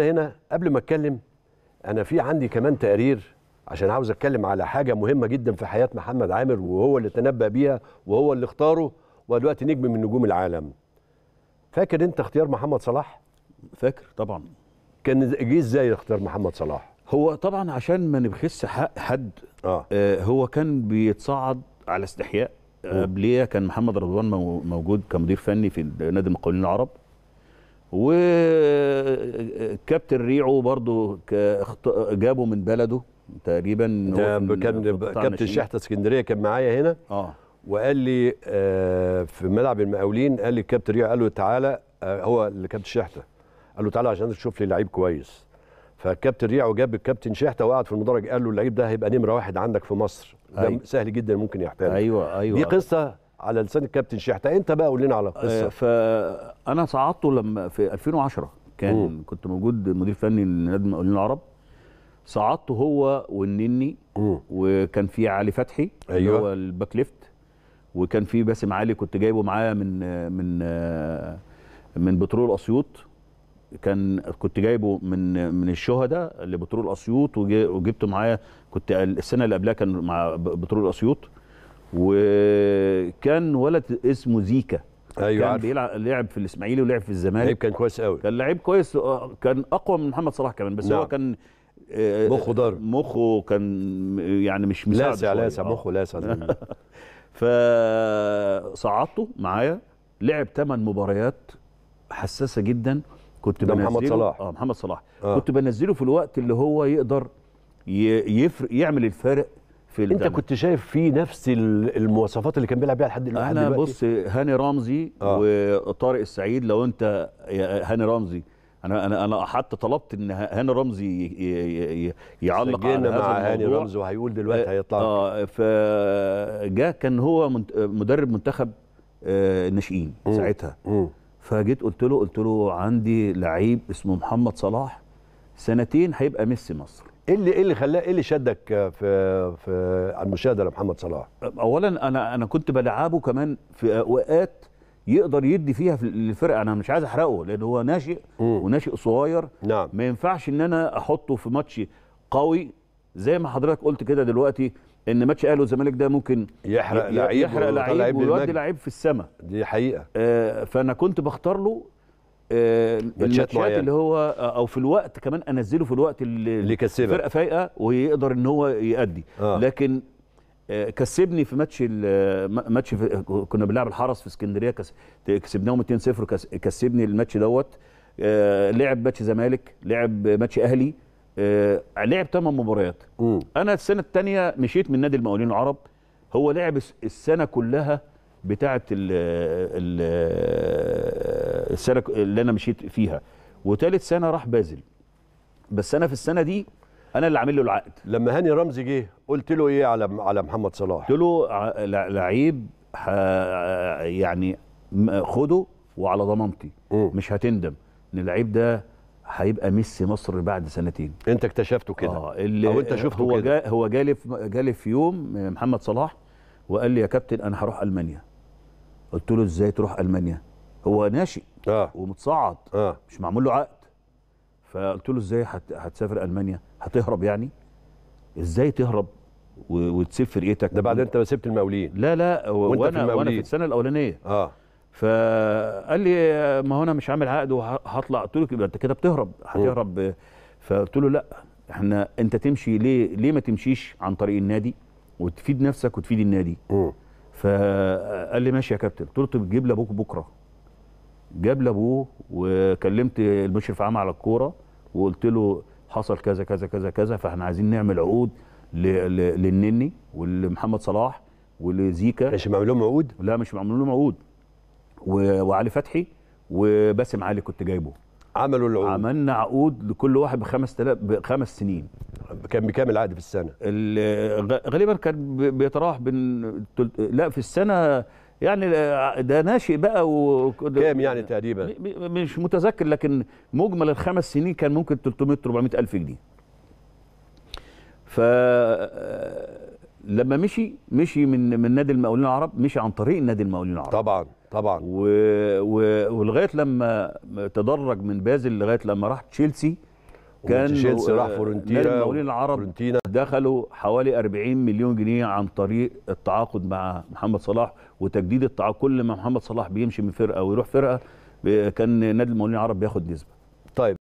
احنا هنا قبل ما اتكلم انا في عندي كمان تقرير عشان عاوز اتكلم على حاجه مهمه جدا في حياه محمد عامر وهو اللي تنبأ بيها وهو اللي اختاره ودلوقتي نجم من نجوم العالم فاكر انت اختيار محمد صلاح فاكر طبعا كان جه ازاي اختيار محمد صلاح هو طبعا عشان ما نبخس حق حد آه. آه هو كان بيتصعد على استحياء قبليه كان محمد رضوان موجود كمدير فني في نادي المقاولين العرب و الكابتن ريعو برضو جابه من بلده تقريبا كان كابتن شحته اسكندريه كان معايا هنا اه وقال لي آه في ملعب المقاولين قال لي الكابتن ريعو قال له تعالى آه هو اللي كابتن شحته قال له تعالى عشان تشوف لي لعيب كويس فالكابتن ريعو جاب الكابتن شحته وقعد في المدرج قال له اللعيب ده هيبقى نمره واحد عندك في مصر ده أيوة. سهل جدا ممكن يحتاج ايوه ايوه دي قصه على لسان الكابتن شحته انت بقى قول لنا على القصه آه فانا صعدته لما في 2010 كان مم. كنت موجود مدير فني لنادي المقاولين العرب صعدت هو والنني وكان في علي فتحي أيوة. اللي هو الباك ليفت وكان في باسم علي كنت جايبه معايا من من من بترول اسيوط كان كنت جايبه من من الشهداء لبترول اسيوط وجبته معايا كنت السنه اللي قبلها كان مع بترول اسيوط وكان ولد اسمه زيكا ايوه كان عارف. بيلعب لعب في الاسماعيلي ولعب في الزمالك لعيب كان كويس قوي كان لعيب كويس آه، كان اقوى من محمد صلاح كمان بس نعم. هو كان آه، مخه ضرب مخه كان يعني مش مساعد لاسع لاسع مخه آه. لاسع فصعدته معايا لعب ثمان مباريات حساسه جدا كنت بنزله محمد صلاح اه محمد صلاح آه. كنت بنزله في الوقت اللي هو يقدر يفرق يعمل الفارق في الجنة. انت كنت شايف فيه نفس المواصفات اللي كان بيلعب بيها لحد دلوقتي انا بص هاني رمزي آه. وطارق السعيد لو انت هاني رمزي انا انا انا حتى طلبت ان هاني رمزي يعلق على هذا مع هاني رمزي وهيقول دلوقتي آه، هيطلع اه فجاء كان هو مدرب منتخب آه، الناشئين ساعتها فجيت قلت له قلت له عندي لعيب اسمه محمد صلاح سنتين هيبقى ميسي مصر ايه اللي ايه اللي خلاه ايه اللي شدك في في المشاهده لمحمد صلاح؟ اولا انا انا كنت بلعبه كمان في اوقات يقدر يدي فيها في للفرقه انا مش عايز احرقه لان هو ناشئ وناشئ صغير نعم. ما ينفعش ان انا احطه في ماتش قوي زي ما حضرتك قلت كده دلوقتي ان ماتش اهلي والزمالك ده ممكن يحرق لعيب يحرق لعيب ويودي لعيب في السماء دي حقيقه آه فانا كنت بختار له الماتشات اللي هو آه، او في الوقت كمان انزله في الوقت اللي, اللي فرقه فايقه ويقدر ان هو يأدي آه. لكن آه، كسبني في ماتش ماتش كنا بنلعب الحرس في اسكندريه كسبناهم 2-0 كسبني الماتش دوت آه، لعب ماتش زمالك لعب ماتش اهلي لعب ثمان مباريات م. انا السنه الثانيه مشيت من نادي المقاولين العرب هو لعب السنه كلها بتاعه ال السنه اللي انا مشيت فيها وثالث سنه راح بازل بس انا في السنه دي انا اللي عامل له العقد لما هاني رمزي جه قلت له ايه على على محمد صلاح قلت له لعيب يعني خده وعلى ضمانتي مش هتندم ان اللعيب ده هيبقى ميسي مصر بعد سنتين انت اكتشفته كده آه اللي او انت شفته هو كده جا هو جالي في جالي في يوم محمد صلاح وقال لي يا كابتن انا هروح المانيا قلت له ازاي تروح المانيا هو ناشئ اه ومتصعد اه مش معمول له عقد فقلت له ازاي هت... هتسافر المانيا هتهرب يعني ازاي تهرب و... وتسيب فرقتك ده بعد انت ما سبت المقاولين لا لا و... وانت وانا في وانا في السنه الاولانيه اه فقال لي ما هو انا مش عامل عقد وهطلع قلت له يبقى انت كده بتهرب هتهرب فقلت له لا احنا انت تمشي ليه ليه ما تمشيش عن طريق النادي وتفيد نفسك وتفيد النادي م. فقال لي ماشي يا كابتن قلت له تجيب لابوك بكره جاب لابوه وكلمت المشرف عام على الكوره وقلت له حصل كذا كذا كذا كذا فاحنا عايزين نعمل عقود للنني ولمحمد صلاح ولزيكا مش معمول لهم عقود؟ لا مش معمول لهم عقود وعلي فتحي وباسم علي كنت جايبه عملوا العقود عملنا عقود لكل واحد ب 5000 بخمس سنين كان بكام العقد في السنه؟ غالبا كان بيتراوح بين لا في السنه يعني ده ناشئ بقى و كام يعني تقريبا مش متذكر لكن مجمل الخمس سنين كان ممكن 300 400 الف جنيه ف لما مشي مشي من من نادي المقاولين العرب مشي عن طريق نادي المقاولين العرب طبعا طبعا و... و... ولغايه لما تدرج من بازل لغايه لما راح تشيلسي كان تشيلسي راح آه، فورنتينا نادي المقاولين العرب فورنتينا. دخلوا حوالي 40 مليون جنيه عن طريق التعاقد مع محمد صلاح وتجديد التعاقد كل ما محمد صلاح بيمشي من فرقه ويروح فرقه كان نادي المقاولين العرب بياخد نسبه طيب